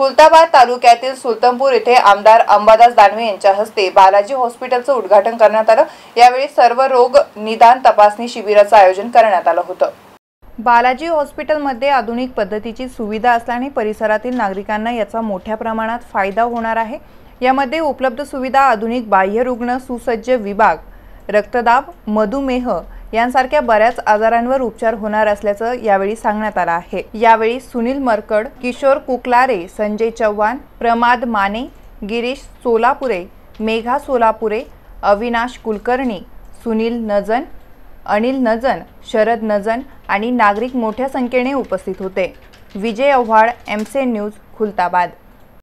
खुलताबाद तालुक्यातील सुलतानपूर येथे आमदार अंबादास दानवे यांच्या हस्ते बालाजी हॉस्पिटलचं उद्घाटन करण्यात आलं यावेळी सर्व रोग निदान तपासणी शिबिराचं आयोजन करण्यात आलं होतं बालाजी हॉस्पिटलमध्ये आधुनिक पद्धतीची सुविधा असल्याने परिसरातील नागरिकांना याचा मोठ्या प्रमाणात फायदा होणार आहे यामध्ये उपलब्ध सुविधा आधुनिक बाह्य रुग्ण सुसज्ज विभाग रक्तदाब मधुमेह यांसारख्या बऱ्याच आजारांवर उपचार होणार असल्याचं यावेळी सांगण्यात आलं आहे यावेळी सुनील मरकड किशोर कुकलारे संजय चव्हाण प्रमाद माने गिरीश सोलापुरे मेघा सोलापुरे अविनाश कुलकर्णी सुनील नजन अनिल नजन शरद नजन आणि नागरिक मोठ्या संख्येने उपस्थित होते Vijay M C news Khultabad